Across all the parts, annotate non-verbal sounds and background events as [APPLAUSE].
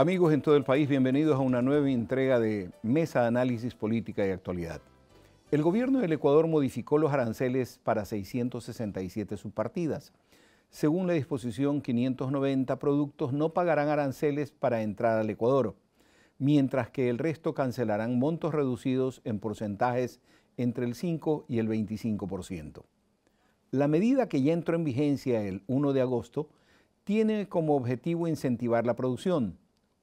Amigos en todo el país, bienvenidos a una nueva entrega de Mesa de Análisis Política y Actualidad. El gobierno del Ecuador modificó los aranceles para 667 subpartidas. Según la disposición 590, productos no pagarán aranceles para entrar al Ecuador, mientras que el resto cancelarán montos reducidos en porcentajes entre el 5 y el 25%. La medida que ya entró en vigencia el 1 de agosto tiene como objetivo incentivar la producción,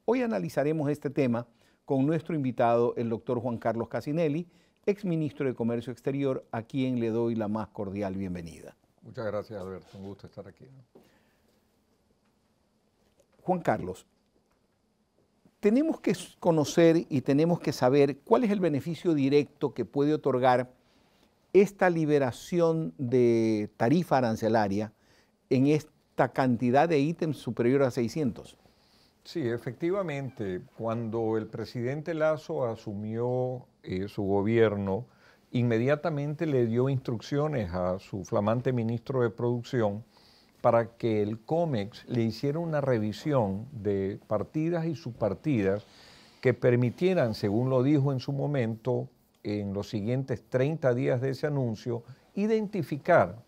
Hoy analizaremos este tema con nuestro invitado, el doctor Juan Carlos Casinelli, exministro de Comercio Exterior, a quien le doy la más cordial bienvenida. Muchas gracias, Alberto. Un gusto estar aquí. Juan Carlos, tenemos que conocer y tenemos que saber cuál es el beneficio directo que puede otorgar esta liberación de tarifa arancelaria en esta cantidad de ítems superior a 600. Sí, efectivamente, cuando el presidente Lazo asumió eh, su gobierno, inmediatamente le dio instrucciones a su flamante ministro de Producción para que el COMEX le hiciera una revisión de partidas y subpartidas que permitieran, según lo dijo en su momento, en los siguientes 30 días de ese anuncio, identificar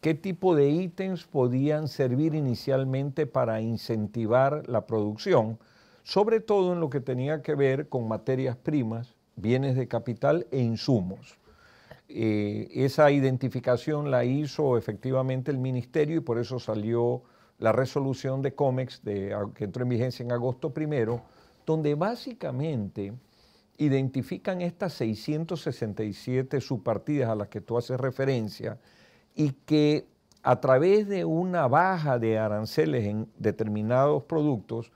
¿Qué tipo de ítems podían servir inicialmente para incentivar la producción? Sobre todo en lo que tenía que ver con materias primas, bienes de capital e insumos. Eh, esa identificación la hizo efectivamente el ministerio y por eso salió la resolución de COMEX que entró en vigencia en agosto primero, donde básicamente identifican estas 667 subpartidas a las que tú haces referencia y que a través de una baja de aranceles en determinados productos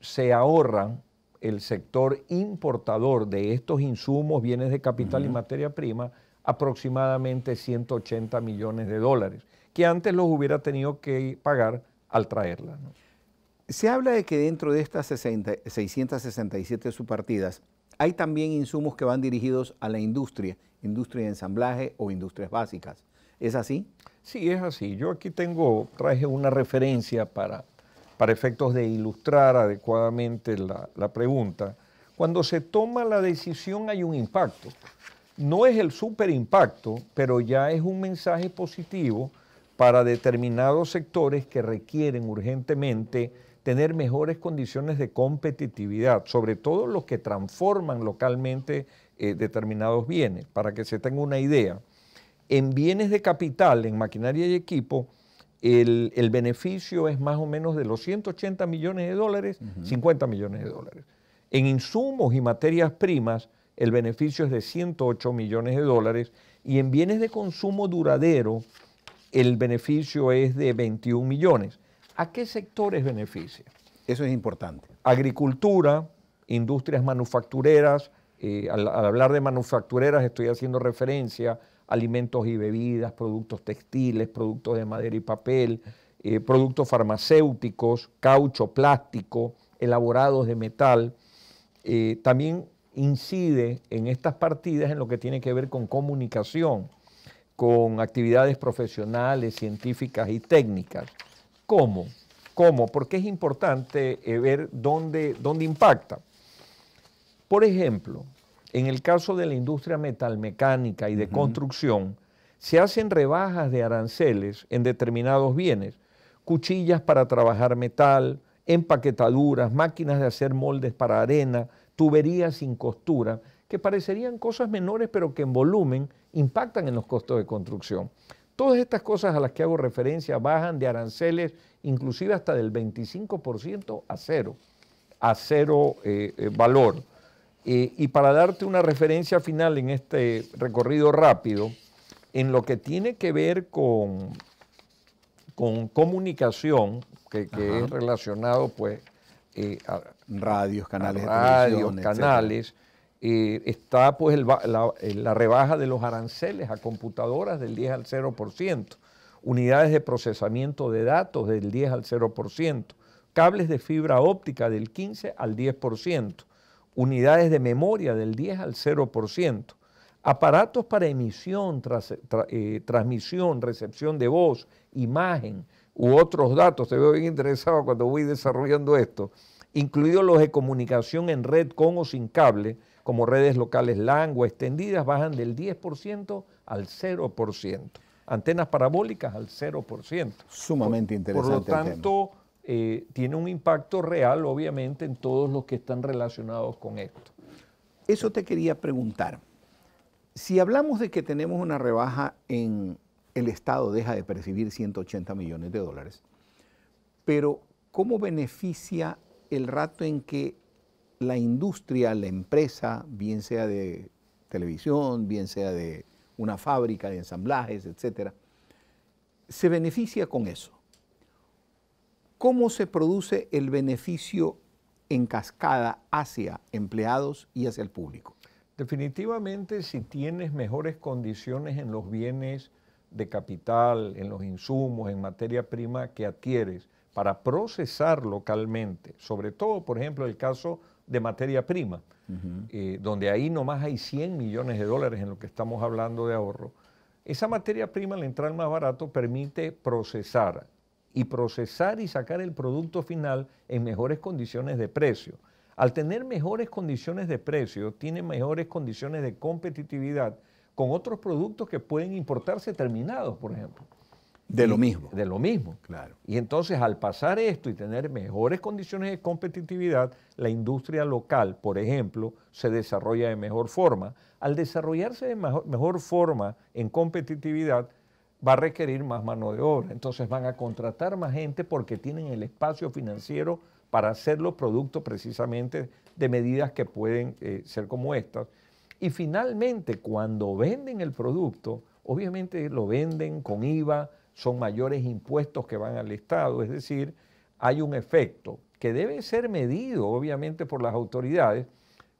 se ahorran el sector importador de estos insumos, bienes de capital y materia prima, aproximadamente 180 millones de dólares, que antes los hubiera tenido que pagar al traerla. Se habla de que dentro de estas 667 subpartidas hay también insumos que van dirigidos a la industria, industria de ensamblaje o industrias básicas. ¿Es así? Sí, es así. Yo aquí tengo, traje una referencia para, para efectos de ilustrar adecuadamente la, pregunta. Cuando se toma la decisión hay un impacto. No es el superimpacto, pero ya es un mensaje positivo para determinados sectores que requieren urgentemente tener mejores condiciones de competitividad, sobre todo los que transforman localmente eh, determinados bienes, para que se tenga una idea. En bienes de capital, en maquinaria y equipo, el, beneficio es más o menos de los 180 millones de dólares, 50 millones de dólares. En insumos y materias primas, el beneficio es de 108 millones de dólares. Y en bienes de consumo duradero, el beneficio es de 21 millones. ¿A qué sectores beneficia? Eso es importante. Agricultura, industrias manufactureras, eh, al, hablar de manufactureras estoy haciendo referencia alimentos y bebidas, productos textiles, productos de madera y papel, eh, productos farmacéuticos, caucho, plástico, elaborados de metal. Eh, también incide en estas partidas en lo que tiene que ver con comunicación, con actividades profesionales, científicas y técnicas. ¿Cómo? ¿Cómo? Porque es importante eh, ver dónde, dónde impacta. Por ejemplo, en el caso de la industria metalmecánica y de construcción, se hacen rebajas de aranceles en determinados bienes, cuchillas para trabajar metal, empaquetaduras, máquinas de hacer moldes para arena, tuberías sin costura, que parecerían cosas menores pero que en volumen impactan en los costos de construcción. Todas estas cosas a las que hago referencia bajan de aranceles inclusive hasta del 25% a cero, a cero eh, eh, valor. Eh, y para darte una referencia final en este recorrido rápido, en lo que tiene que ver con, comunicación, que, es relacionado pues eh, a, radios, canales, a radios, canales, eh, está pues la, la, rebaja de los aranceles a computadoras del 10 al 0%, unidades de procesamiento de datos del 10 al 0%, cables de fibra óptica del 15 al 10%, unidades de memoria del 10 al 0%, aparatos para emisión, eh, transmisión, recepción de voz, imagen u otros datos, te veo bien interesado cuando voy desarrollando esto, incluidos los de comunicación en red con o sin cable, como redes locales LAN o extendidas, bajan del 10% al 0%. Antenas parabólicas al 0%. Sumamente interesante. Por, lo tanto, eh, tiene un impacto real, obviamente, en todos los que están relacionados con esto. Eso te quería preguntar. Si hablamos de que tenemos una rebaja en el Estado deja de percibir 180 millones de dólares, pero ¿cómo beneficia el rato en que la industria, la empresa, bien sea de televisión, bien sea de una fábrica de ensamblajes, etcétera, se beneficia con eso? cómo se produce el beneficio en cascada hacia empleados y hacia el público. Definitivamente, si tienes mejores condiciones en los bienes de capital, en los insumos, en materia prima que adquieres para procesar localmente, sobre todo, por ejemplo, el caso de materia prima, eh, donde ahí nomás hay 100 millones de dólares en lo que estamos hablando de ahorro, esa materia prima al entrar más barato permite procesar y procesar y sacar el producto final en mejores condiciones de precio. Al tener mejores condiciones de precio, tiene mejores condiciones de competitividad con otros productos que pueden importarse terminados, por ejemplo. De lo mismo. De lo mismo. Claro. Y entonces, al pasar esto y tener mejores condiciones de competitividad, la industria local, por ejemplo, se desarrolla de mejor forma. Al desarrollarse de mejor, forma en competitividad, va a requerir más mano de obra. Entonces van a contratar más gente porque tienen el espacio financiero para hacer los productos precisamente de medidas que pueden eh, ser como estas. Y finalmente, cuando venden el producto, obviamente lo venden con IVA, son mayores impuestos que van al Estado, es decir, hay un efecto que debe ser medido obviamente por las autoridades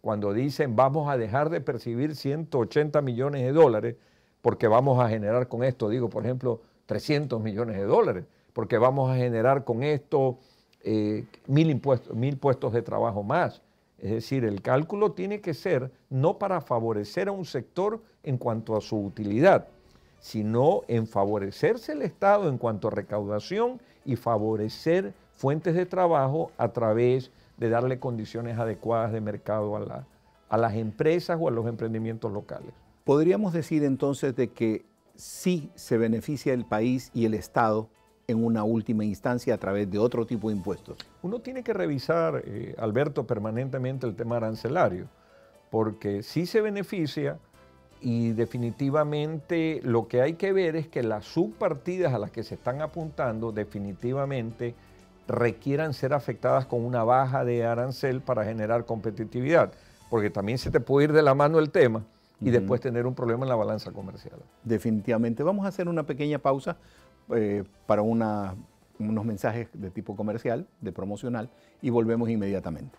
cuando dicen vamos a dejar de percibir 180 millones de dólares, porque vamos a generar con esto, digo, por ejemplo, 300 millones de dólares, porque vamos a generar con esto eh, mil, impuestos, puestos de trabajo más. Es decir, el cálculo tiene que ser no para favorecer a un sector en cuanto a su utilidad, sino en favorecerse el Estado en cuanto a recaudación y favorecer fuentes de trabajo a través de darle condiciones adecuadas de mercado a, a las empresas o a los emprendimientos locales. Podríamos decir entonces de que sí se beneficia el país y el Estado en una última instancia a través de otro tipo de impuestos. Uno tiene que revisar, eh, Alberto, permanentemente el tema arancelario, porque sí se beneficia y definitivamente lo que hay que ver es que las subpartidas a las que se están apuntando definitivamente requieran ser afectadas con una baja de arancel para generar competitividad, porque también se te puede ir de la mano el tema y después tener un problema en la balanza comercial. Definitivamente. Vamos a hacer una pequeña pausa eh, para unos mensajes de tipo comercial, de promocional, y volvemos inmediatamente.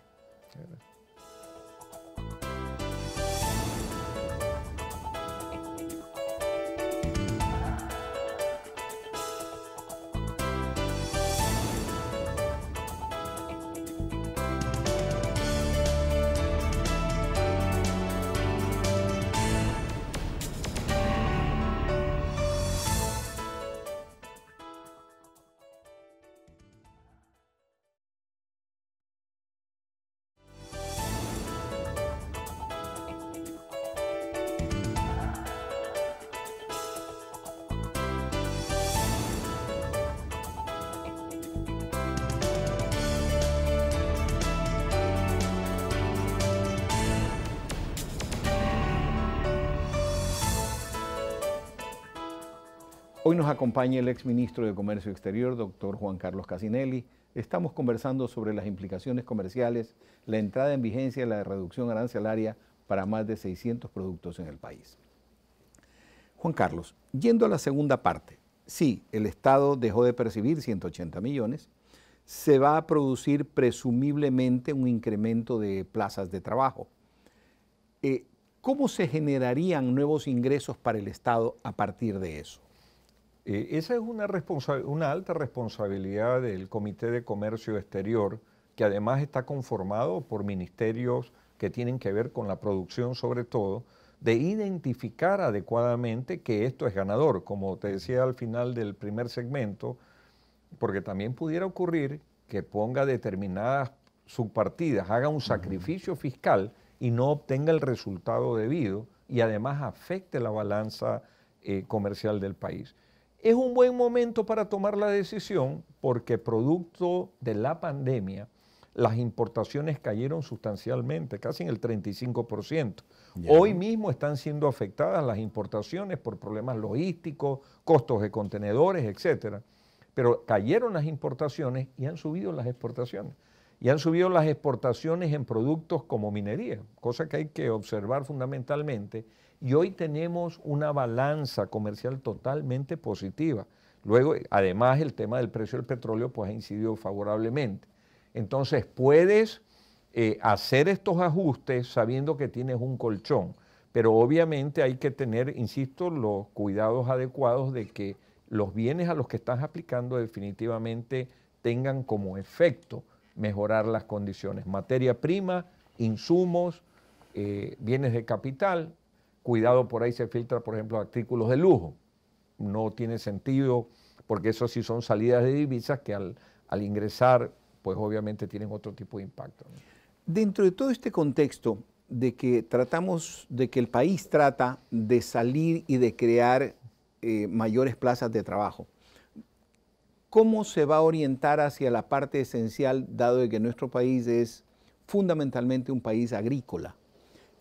Hoy nos acompaña el ex ministro de Comercio Exterior, doctor Juan Carlos Casinelli. Estamos conversando sobre las implicaciones comerciales, la entrada en vigencia de la reducción arancelaria para más de 600 productos en el país. Juan Carlos, yendo a la segunda parte, sí, el Estado dejó de percibir 180 millones, se va a producir presumiblemente un incremento de plazas de trabajo. Eh, ¿Cómo se generarían nuevos ingresos para el Estado a partir de eso? Eh, esa es una, alta responsabilidad del Comité de Comercio Exterior, que además está conformado por ministerios que tienen que ver con la producción sobre todo, de identificar adecuadamente que esto es ganador, como te decía al final del primer segmento, porque también pudiera ocurrir que ponga determinadas subpartidas, haga un sacrificio fiscal y no obtenga el resultado debido y además afecte la balanza eh, comercial del país. Es un buen momento para tomar la decisión porque producto de la pandemia las importaciones cayeron sustancialmente, casi en el 35%. Hoy mismo están siendo afectadas las importaciones por problemas logísticos, costos de contenedores, etc. Pero cayeron las importaciones y han subido las exportaciones y han subido las exportaciones en productos como minería, cosa que hay que observar fundamentalmente. Y hoy tenemos una balanza comercial totalmente positiva. Luego, además, el tema del precio del petróleo pues, ha incidido favorablemente. Entonces, puedes eh, hacer estos ajustes sabiendo que tienes un colchón, pero obviamente hay que tener, insisto, los cuidados adecuados de que los bienes a los que estás aplicando definitivamente tengan como efecto mejorar las condiciones. Materia prima, insumos, eh, bienes de capital, cuidado por ahí se filtra, por ejemplo, artículos de lujo. No tiene sentido, porque eso sí son salidas de divisas que al, ingresar, pues obviamente tienen otro tipo de impacto. Dentro de todo este contexto de que tratamos, de que el país trata de salir y de crear eh, mayores plazas de trabajo, ¿Cómo se va a orientar hacia la parte esencial, dado de que nuestro país es fundamentalmente un país agrícola?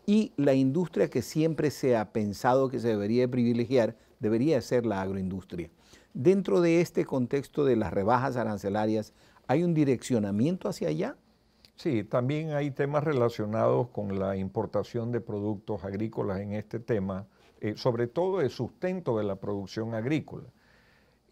Y la industria que siempre se ha pensado que se debería privilegiar debería ser la agroindustria. Dentro de este contexto de las rebajas arancelarias, ¿hay un direccionamiento hacia allá? Sí, también hay temas relacionados con la importación de productos agrícolas en este tema, eh, sobre todo el sustento de la producción agrícola.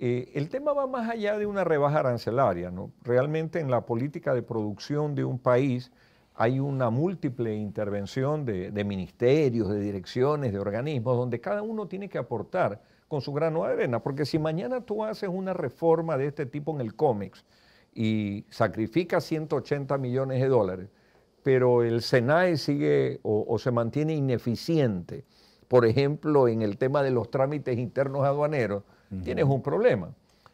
Eh, el tema va más allá de una rebaja arancelaria. ¿no? Realmente en la política de producción de un país hay una múltiple intervención de, ministerios, de direcciones, de organismos, donde cada uno tiene que aportar con su grano de arena. Porque si mañana tú haces una reforma de este tipo en el COMEX y sacrificas 180 millones de dólares, pero el SENAE sigue o se mantiene ineficiente, por ejemplo, en el tema de los trámites internos aduaneros, tienes un problema.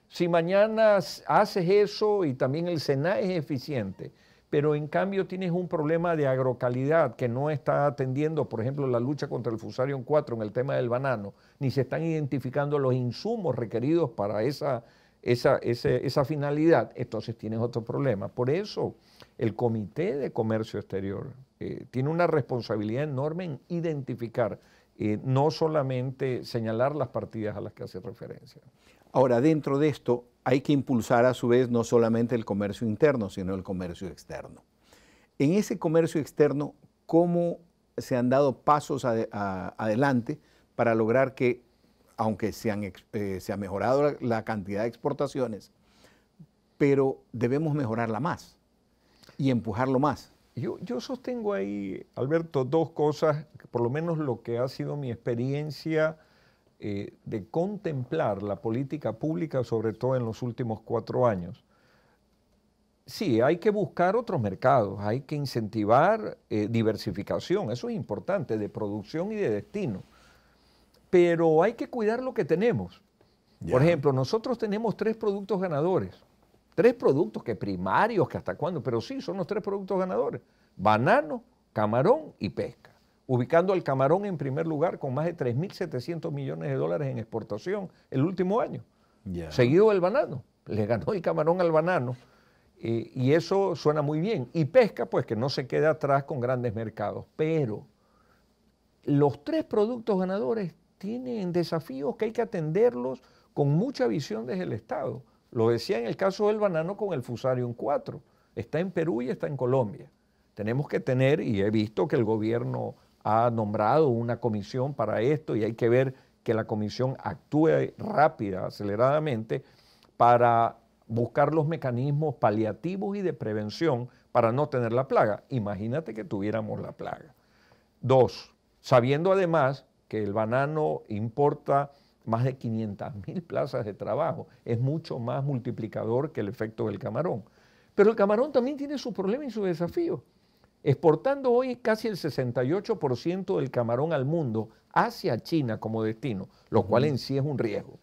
Si mañana haces eso y también el SENA es eficiente, pero en cambio tienes un problema de agrocalidad que no está atendiendo, por ejemplo, la lucha contra el Fusarium 4 en el tema del banano, ni se están identificando los insumos requeridos para esa, esa, finalidad, entonces tienes otro problema. Por eso el Comité de Comercio Exterior eh, tiene una responsabilidad enorme en identificar eh, no solamente señalar las partidas a las que hace referencia. Ahora, dentro de esto, hay que impulsar a su vez no solamente el comercio interno, sino el comercio externo. En ese comercio externo, ¿cómo se han dado pasos adelante para lograr que, aunque se, eh, ha mejorado la, cantidad de exportaciones, pero debemos mejorarla más y empujarlo más? Yo, sostengo ahí, Alberto, dos cosas, por lo menos lo que ha sido mi experiencia eh, de contemplar la política pública, sobre todo en los últimos cuatro años. Sí, hay que buscar otros mercados, hay que incentivar eh, diversificación, eso es importante, de producción y de destino. Pero hay que cuidar lo que tenemos. Por ejemplo, nosotros tenemos tres productos ganadores. Tres productos que primarios, que hasta cuándo, pero sí, son los tres productos ganadores. Banano, camarón y pesca. Ubicando al camarón en primer lugar con más de 3.700 millones de dólares en exportación el último año. Seguido del banano. Le ganó el camarón al banano. Eh, y eso suena muy bien. Y pesca, pues que no se queda atrás con grandes mercados. Pero los tres productos ganadores tienen desafíos que hay que atenderlos con mucha visión desde el Estado. Lo decía en el caso del banano con el Fusarium 4. Está en Perú y está en Colombia. Tenemos que tener, y he visto que el gobierno ha nombrado una comisión para esto y hay que ver que la comisión actúe rápida, aceleradamente, para buscar los mecanismos paliativos y de prevención para no tener la plaga. Imagínate que tuviéramos la plaga. Dos, sabiendo además que el banano importa más de mil plazas de trabajo. Es mucho más multiplicador que el efecto del camarón. Pero el camarón también tiene su problema y su desafío. Exportando hoy casi el 68% del camarón al mundo hacia China como destino, lo cual en sí es un riesgo,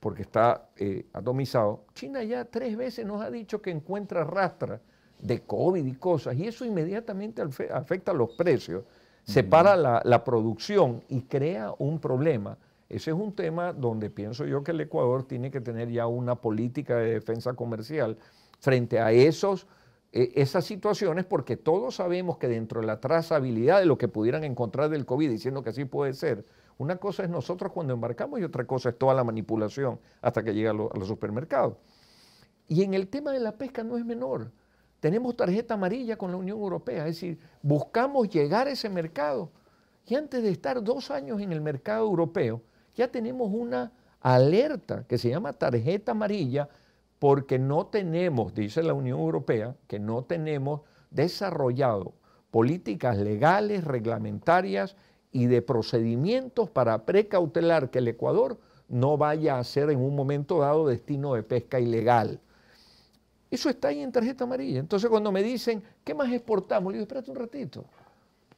porque está eh, atomizado. China ya tres veces nos ha dicho que encuentra rastra de COVID y cosas, y eso inmediatamente afecta los precios, separa la, la producción y crea un problema ese es un tema donde pienso yo que el Ecuador tiene que tener ya una política de defensa comercial frente a esos, e, esas situaciones, porque todos sabemos que dentro de la trazabilidad de lo que pudieran encontrar del COVID, diciendo que así puede ser, una cosa es nosotros cuando embarcamos y otra cosa es toda la manipulación hasta que llega a los supermercados. Y en el tema de la pesca no es menor. Tenemos tarjeta amarilla con la Unión Europea, es decir, buscamos llegar a ese mercado. Y antes de estar dos años en el mercado europeo, ya tenemos una alerta que se llama tarjeta amarilla porque no tenemos, dice la Unión Europea, que no tenemos desarrollado políticas legales, reglamentarias y de procedimientos para precautelar que el Ecuador no vaya a ser en un momento dado destino de pesca ilegal. Eso está ahí en tarjeta amarilla. Entonces cuando me dicen, ¿qué más exportamos? Le digo, espérate un ratito.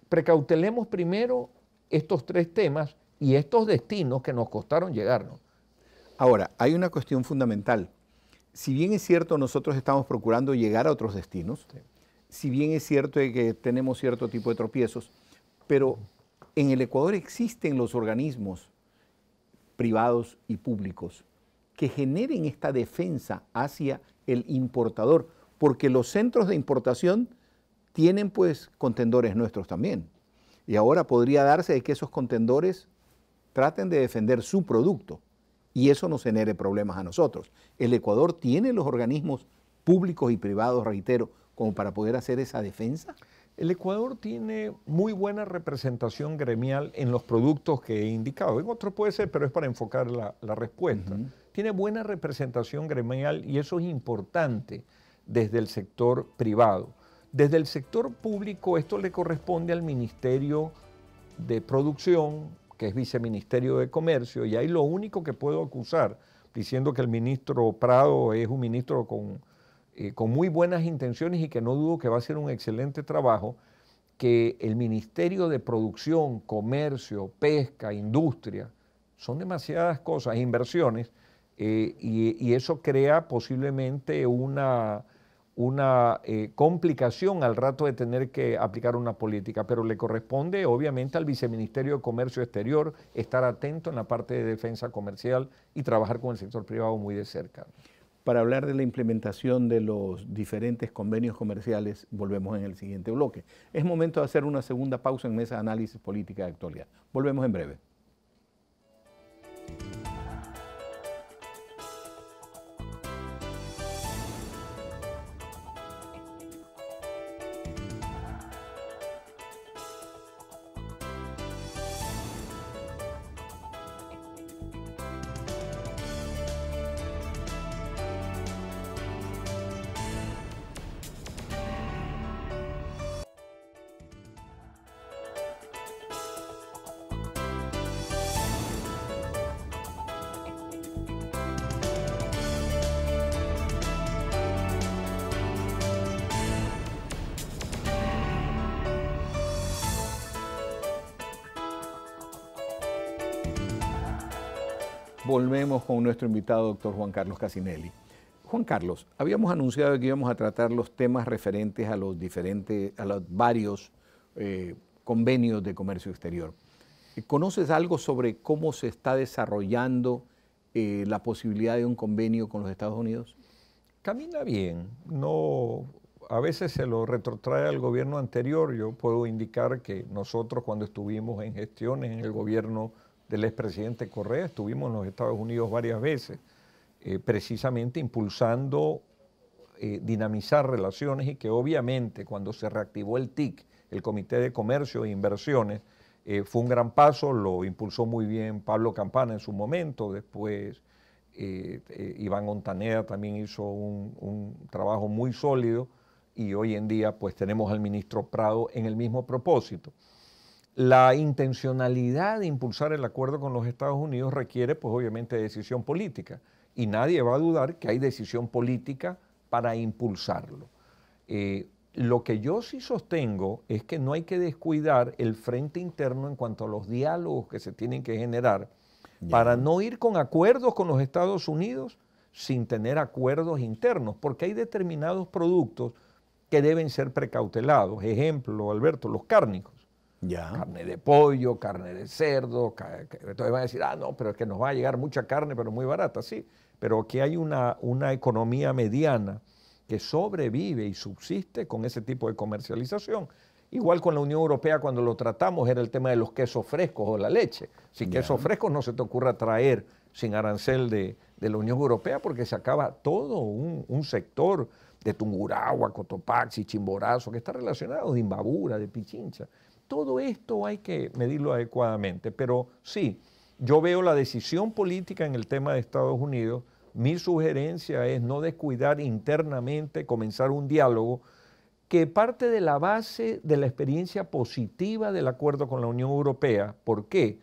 Precautelemos primero estos tres temas y estos destinos que nos costaron llegarnos. Ahora, hay una cuestión fundamental. Si bien es cierto, nosotros estamos procurando llegar a otros destinos, si bien es cierto que tenemos cierto tipo de tropiezos, pero en el Ecuador existen los organismos privados y públicos que generen esta defensa hacia el importador, porque los centros de importación tienen pues contendores nuestros también. Y ahora podría darse de que esos contendores traten de defender su producto y eso nos genere problemas a nosotros. El Ecuador tiene los organismos públicos y privados, reitero, como para poder hacer esa defensa. El Ecuador tiene muy buena representación gremial en los productos que he indicado. En otros puede ser, pero es para enfocar la, respuesta. Tiene buena representación gremial y eso es importante desde el sector privado. Desde el sector público esto le corresponde al Ministerio de Producción, que es viceministerio de Comercio, y ahí lo único que puedo acusar, diciendo que el ministro Prado es un ministro eh, con, muy buenas intenciones y que no dudo que va a hacer un excelente trabajo, que el Ministerio de Producción, Comercio, Pesca, Industria, son demasiadas cosas, inversiones, eh, y, eso crea posiblemente una una eh, complicación al rato de tener que aplicar una política, pero le corresponde obviamente al Viceministerio de Comercio Exterior estar atento en la parte de defensa comercial y trabajar con el sector privado muy de cerca. Para hablar de la implementación de los diferentes convenios comerciales, volvemos en el siguiente bloque. Es momento de hacer una segunda pausa en mesa de análisis política de actualidad. Volvemos en breve. con nuestro invitado, doctor Juan Carlos Casinelli. Juan Carlos, habíamos anunciado que íbamos a tratar los temas referentes a los diferentes, a los varios eh, convenios de comercio exterior. ¿Conoces algo sobre cómo se está desarrollando eh, la posibilidad de un convenio con los Estados Unidos? Camina bien, no a veces se lo retrotrae al gobierno anterior. Yo puedo indicar que nosotros cuando estuvimos en gestiones en el gobierno del expresidente Correa, estuvimos en los Estados Unidos varias veces, eh, precisamente impulsando eh, dinamizar relaciones y que obviamente cuando se reactivó el TIC, el Comité de Comercio e Inversiones, eh, fue un gran paso, lo impulsó muy bien Pablo Campana en su momento, después Iván Ontaneda también hizo un, un trabajo muy sólido y hoy en día pues tenemos al ministro Prado en el mismo propósito. La intencionalidad de impulsar el acuerdo con los Estados Unidos requiere, pues obviamente, decisión política. Y nadie va a dudar que hay decisión política para impulsarlo. Eh, lo que yo sí sostengo es que no hay que descuidar el frente interno en cuanto a los diálogos que se tienen que generar para no ir con acuerdos con los Estados Unidos sin tener acuerdos internos, porque hay determinados productos que deben ser precautelados. Ejemplo, Alberto, los cárnicos. Carne de pollo, carne de cerdo. Entonces van a decir, ah, no, pero es que nos va a llegar mucha carne, pero muy barata, sí. Pero aquí hay una, una economía mediana que sobrevive y subsiste con ese tipo de comercialización. Igual con la Unión Europea cuando lo tratamos era el tema de los quesos frescos o la leche. Si quesos frescos no se te ocurra traer sin arancel de, de la Unión Europea porque se acaba todo un, un, sector de Tungurahua, Cotopaxi, Chimborazo, que está relacionado de Imbabura, de Pichincha todo esto hay que medirlo adecuadamente, pero sí, yo veo la decisión política en el tema de Estados Unidos, mi sugerencia es no descuidar internamente, comenzar un diálogo que parte de la base de la experiencia positiva del acuerdo con la Unión Europea. ¿Por qué?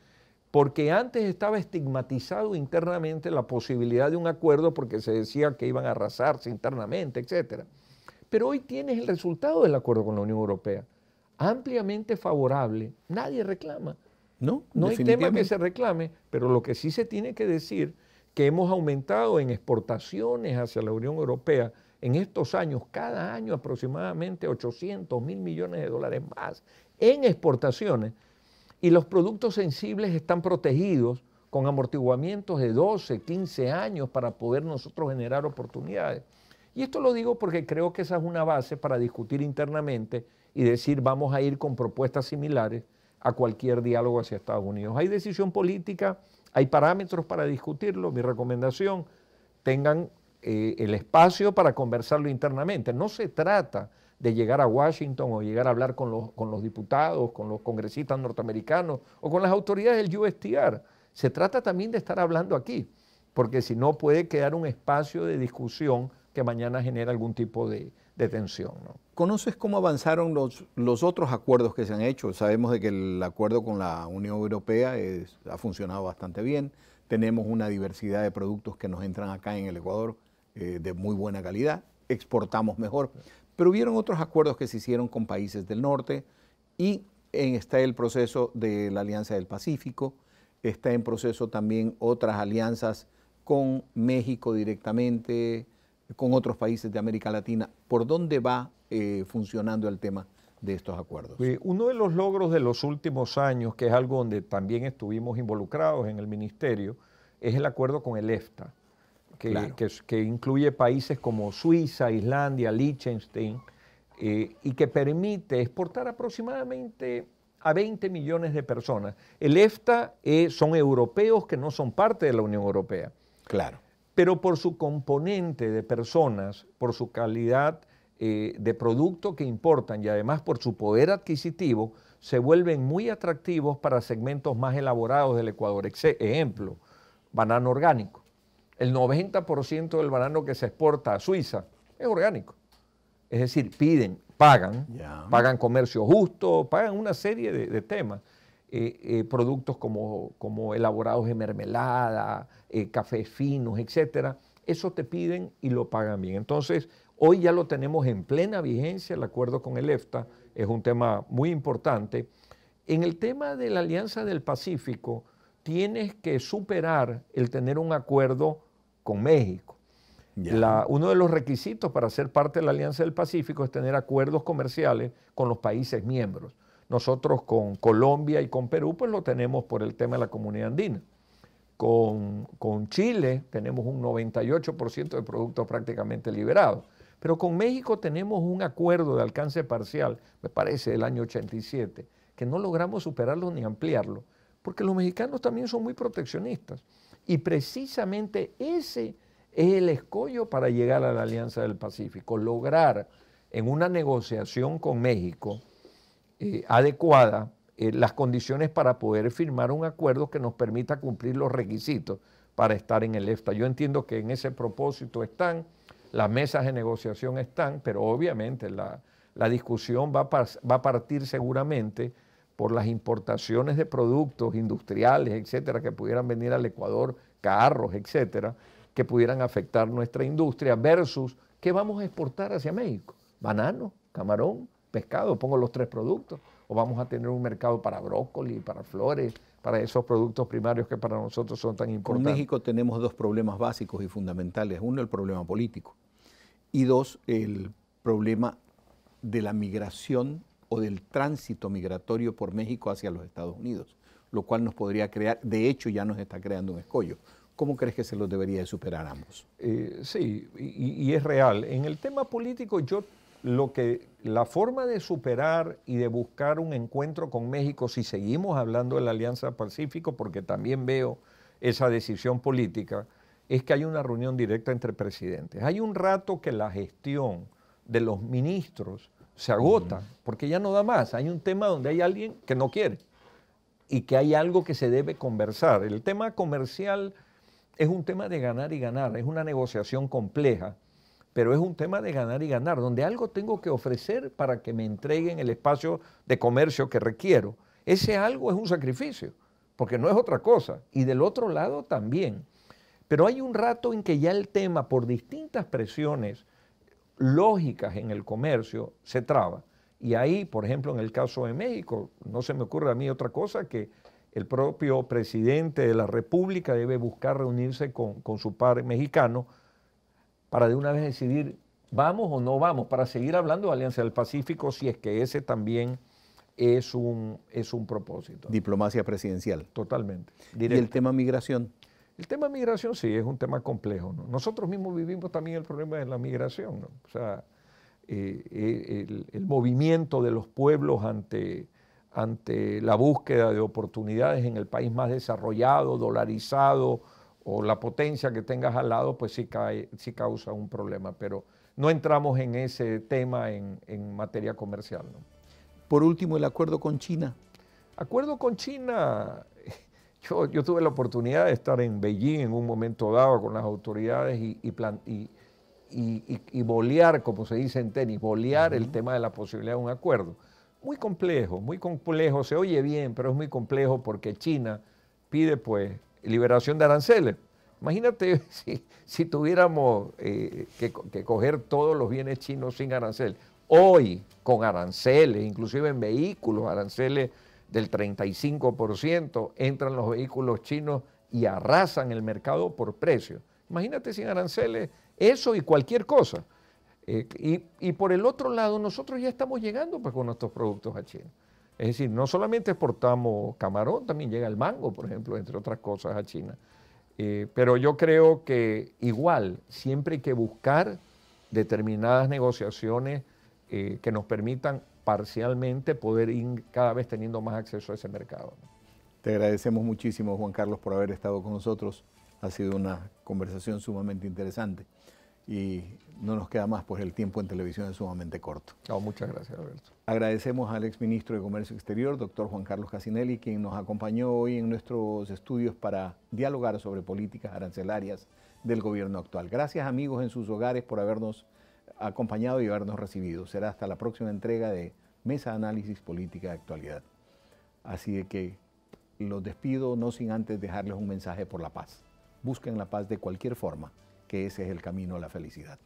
Porque antes estaba estigmatizado internamente la posibilidad de un acuerdo porque se decía que iban a arrasarse internamente, etc. Pero hoy tienes el resultado del acuerdo con la Unión Europea ampliamente favorable, nadie reclama. No, no hay tema que se reclame, pero lo que sí se tiene que decir que hemos aumentado en exportaciones hacia la Unión Europea en estos años, cada año aproximadamente 800 mil millones de dólares más en exportaciones, y los productos sensibles están protegidos con amortiguamientos de 12, 15 años para poder nosotros generar oportunidades. Y esto lo digo porque creo que esa es una base para discutir internamente y decir vamos a ir con propuestas similares a cualquier diálogo hacia Estados Unidos. Hay decisión política, hay parámetros para discutirlo. Mi recomendación, tengan eh, el espacio para conversarlo internamente. No se trata de llegar a Washington o llegar a hablar con los, con los diputados, con los congresistas norteamericanos o con las autoridades del USTR. Se trata también de estar hablando aquí, porque si no puede quedar un espacio de discusión que mañana genera algún tipo de, tensión. ¿Conoces cómo avanzaron los, los otros acuerdos que se han hecho? Sabemos de que el acuerdo con la Unión Europea ha funcionado bastante bien. Tenemos una diversidad de productos que nos entran acá en el Ecuador eh, de muy buena calidad. Exportamos mejor. Pero hubieron otros acuerdos que se hicieron con países del norte y está el proceso de la Alianza del Pacífico. Está en proceso también otras alianzas con México directamente, con otros países de América Latina. ¿Por dónde va eh, funcionando el tema de estos acuerdos? Uno de los logros de los últimos años, que es algo donde también estuvimos involucrados en el ministerio, es el acuerdo con el EFTA, que, incluye países como Suiza, Islandia, Liechtenstein, eh, y que permite exportar aproximadamente a 20 millones de personas. El EFTA eh, son europeos que no son parte de la Unión Europea. Claro pero por su componente de personas, por su calidad eh, de producto que importan y además por su poder adquisitivo, se vuelven muy atractivos para segmentos más elaborados del Ecuador. Ejemplo, banano orgánico. El 90% del banano que se exporta a Suiza es orgánico. Es decir, piden, pagan, pagan comercio justo, pagan una serie de temas. Eh, eh, productos como, elaborados de mermelada, eh, cafés finos, etcétera. Eso te piden y lo pagan bien. Entonces, hoy ya lo tenemos en plena vigencia, el acuerdo con el EFTA es un tema muy importante. En el tema de la Alianza del Pacífico, tienes que superar el tener un acuerdo con México. uno de los requisitos para ser parte de la Alianza del Pacífico es tener acuerdos comerciales con los países miembros. Nosotros con Colombia y con Perú, pues lo tenemos por el tema de la comunidad andina. Con, Chile tenemos un 98% de productos prácticamente liberados. Pero con México tenemos un acuerdo de alcance parcial, me parece, del año 87, que no logramos superarlo ni ampliarlo, porque los mexicanos también son muy proteccionistas. Y precisamente ese es el escollo para llegar a la Alianza del Pacífico, lograr en una negociación con México adecuadas eh, adecuada eh, las condiciones para poder firmar un acuerdo que nos permita cumplir los requisitos para estar en el EFTA. Yo entiendo que en ese propósito están, las mesas de negociación están, pero obviamente la, discusión va a, va a partir seguramente por las importaciones de productos industriales, etcétera, que pudieran venir al Ecuador, carros, etcétera, que pudieran afectar nuestra industria, versus qué vamos a exportar hacia México: banano, camarón, pescado, pongo los tres productos. O vamos a tener un mercado para brócoli, para flores, para esos productos primarios que para nosotros son tan importantes. En México tenemos dos problemas básicos y fundamentales. Uno, el problema político. Y dos, el problema de la migración o del tránsito migratorio por México hacia los Estados Unidos, lo cual nos podría crear, de hecho ya nos está creando un escollo. ¿Cómo crees que se los debería de superar ambos? Eh, sí, y, y, es real. En el tema político yo lo que la forma de superar y de buscar un encuentro con México, si seguimos hablando de la Alianza Pacífico, porque también veo esa decisión política, es que hay una reunión directa entre presidentes. Hay un rato que la gestión de los ministros se agota, porque ya no da más. Hay un tema donde hay alguien que no quiere y que hay algo que se debe conversar. El tema comercial es un tema de ganar y ganar, es una negociación compleja pero es un tema de ganar y ganar, donde algo tengo que ofrecer para que me entreguen el espacio de comercio que requiero. Ese algo es un sacrificio, porque no es otra cosa. Y del otro lado también. Pero hay un rato en que ya el tema, por distintas presiones lógicas en el comercio, se traba. Y ahí, por ejemplo, en el caso de México, no se me ocurre a mí otra cosa que el propio presidente de la República debe buscar reunirse con, su par mexicano para de una vez decidir, vamos o no vamos, para seguir hablando de Alianza del Pacífico, si es que ese también es un, es un propósito. Diplomacia presidencial. Totalmente. ¿Y el tema migración? El tema migración sí es un tema complejo. Nosotros mismos vivimos también el problema de la migración. O sea, eh, eh, el, movimiento de los pueblos ante, ante la búsqueda de oportunidades en el país más desarrollado, dolarizado, o la potencia que tengas al lado, pues sí, cae, sí causa un problema, pero no entramos en ese tema en, materia comercial. Por último, el acuerdo con China. Acuerdo con China, [LAUGHS] yo, tuve la oportunidad de estar en Beijing en un momento dado con las autoridades y, y, y, y, bolear, como se dice en tenis, bolear el tema de la posibilidad de un acuerdo. Muy complejo, muy complejo, se oye bien, pero es muy complejo porque China pide pues liberación de aranceles. Imagínate [LAUGHS] si, tuviéramos eh, que, coger todos los bienes chinos sin aranceles. Hoy, con aranceles, inclusive en vehículos, aranceles del 35%, entran los vehículos chinos y arrasan el mercado por precio. Imagínate sin aranceles eso y cualquier cosa. Eh, y, por el otro lado, nosotros ya estamos llegando pues, con nuestros productos a China. Es decir, no solamente exportamos camarón, también llega el mango, por ejemplo, entre otras cosas a China. Eh, pero yo creo que igual, siempre hay que buscar determinadas negociaciones eh, que nos permitan parcialmente poder ir cada vez teniendo más acceso a ese mercado. Te agradecemos muchísimo, Juan Carlos, por haber estado con nosotros. Ha sido una conversación sumamente interesante y no nos queda más, pues el tiempo en televisión es sumamente corto. muchas gracias, Alberto. Agradecemos al exministro de Comercio Exterior, doctor Juan Carlos Casinelli, quien nos acompañó hoy en nuestros estudios para dialogar sobre políticas arancelarias del gobierno actual. Gracias, amigos en sus hogares, por habernos acompañado y habernos recibido. Será hasta la próxima entrega de Mesa Análisis Política de Actualidad. Así de que los despido, no sin antes dejarles un mensaje por la paz. Busquen la paz de cualquier forma que ese es el camino a la felicidad.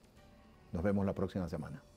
Nos vemos la próxima semana.